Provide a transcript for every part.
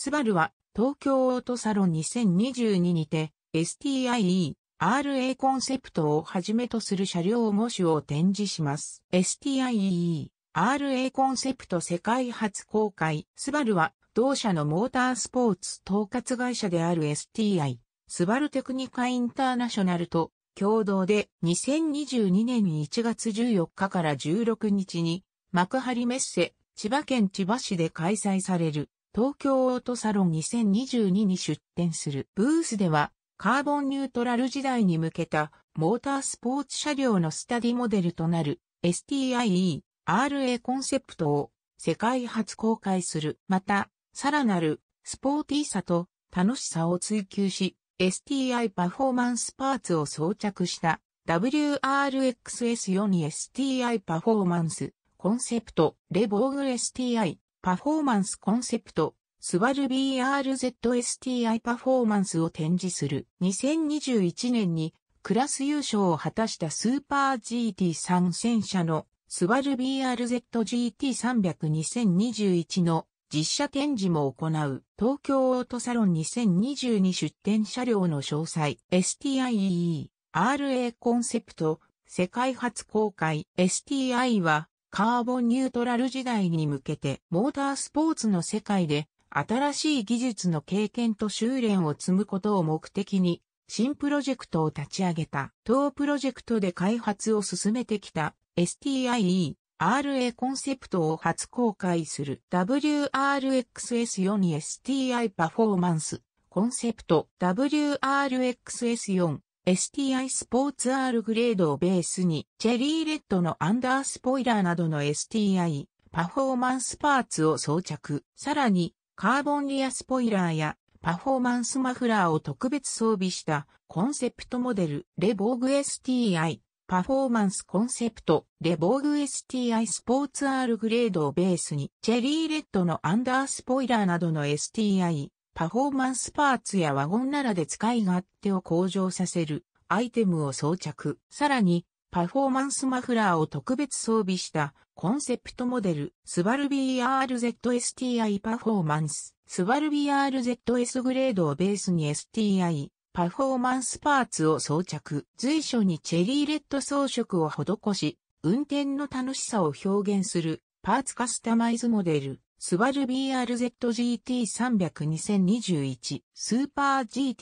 スバルは東京オートサロン2022にて STIE RA コンセプトをはじめとする車両模種を展示します。STIE RA コンセプト世界初公開スバルは同社のモータースポーツ統括会社である STI スバルテクニカインターナショナルと共同で2022年1月14日から16日に幕張メッセ千葉県千葉市で開催される東京オートサロン2022に出展するブースでは、カーボンニュートラル時代に向けたモータースポーツ車両のスタディモデルとなる STIE RA コンセプトを世界初公開する。また、さらなるスポーティーさと楽しさを追求し、STI パフォーマンスパーツを装着した WRXS4 に STI パフォーマンスコンセプトレボーグ STI パフォーマンスコンセプト、スバル BRZSTI パフォーマンスを展示する。2021年にクラス優勝を果たしたスーパー GT3000 車のスバル BRZGT300-2021 の実写展示も行う東京オートサロン2022出展車両の詳細 STIEE RA コンセプト世界初公開 STI はカーボンニュートラル時代に向けてモータースポーツの世界で新しい技術の経験と修練を積むことを目的に新プロジェクトを立ち上げた当プロジェクトで開発を進めてきた STIE RA コンセプトを初公開する WRXS4 に STI パフォーマンスコンセプト WRXS4 STI スポーツ R グレードをベースに、チェリーレッドのアンダースポイラーなどの STI パフォーマンスパーツを装着、さらにカーボンリアスポイラーやパフォーマンスマフラーを特別装備したコンセプトモデルレボーグ STI パフォーマンスコンセプトレボーグ STI スポーツ R グレードをベースにチェリーレッドのアンダースポイラーなどの STI パフォーマンスパーツやワゴンならで使い勝手を向上させるアイテムを装着。さらに、パフォーマンスマフラーを特別装備したコンセプトモデル、スバル BRZSTI パフォーマンス。スバル BRZS グレードをベースに STI パフォーマンスパーツを装着。随所にチェリーレッド装飾を施し、運転の楽しさを表現するパーツカスタマイズモデル。スバル BRZGT300-2021 スーパー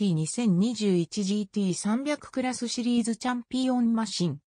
GT2021GT300 クラスシリーズチャンピオンマシン。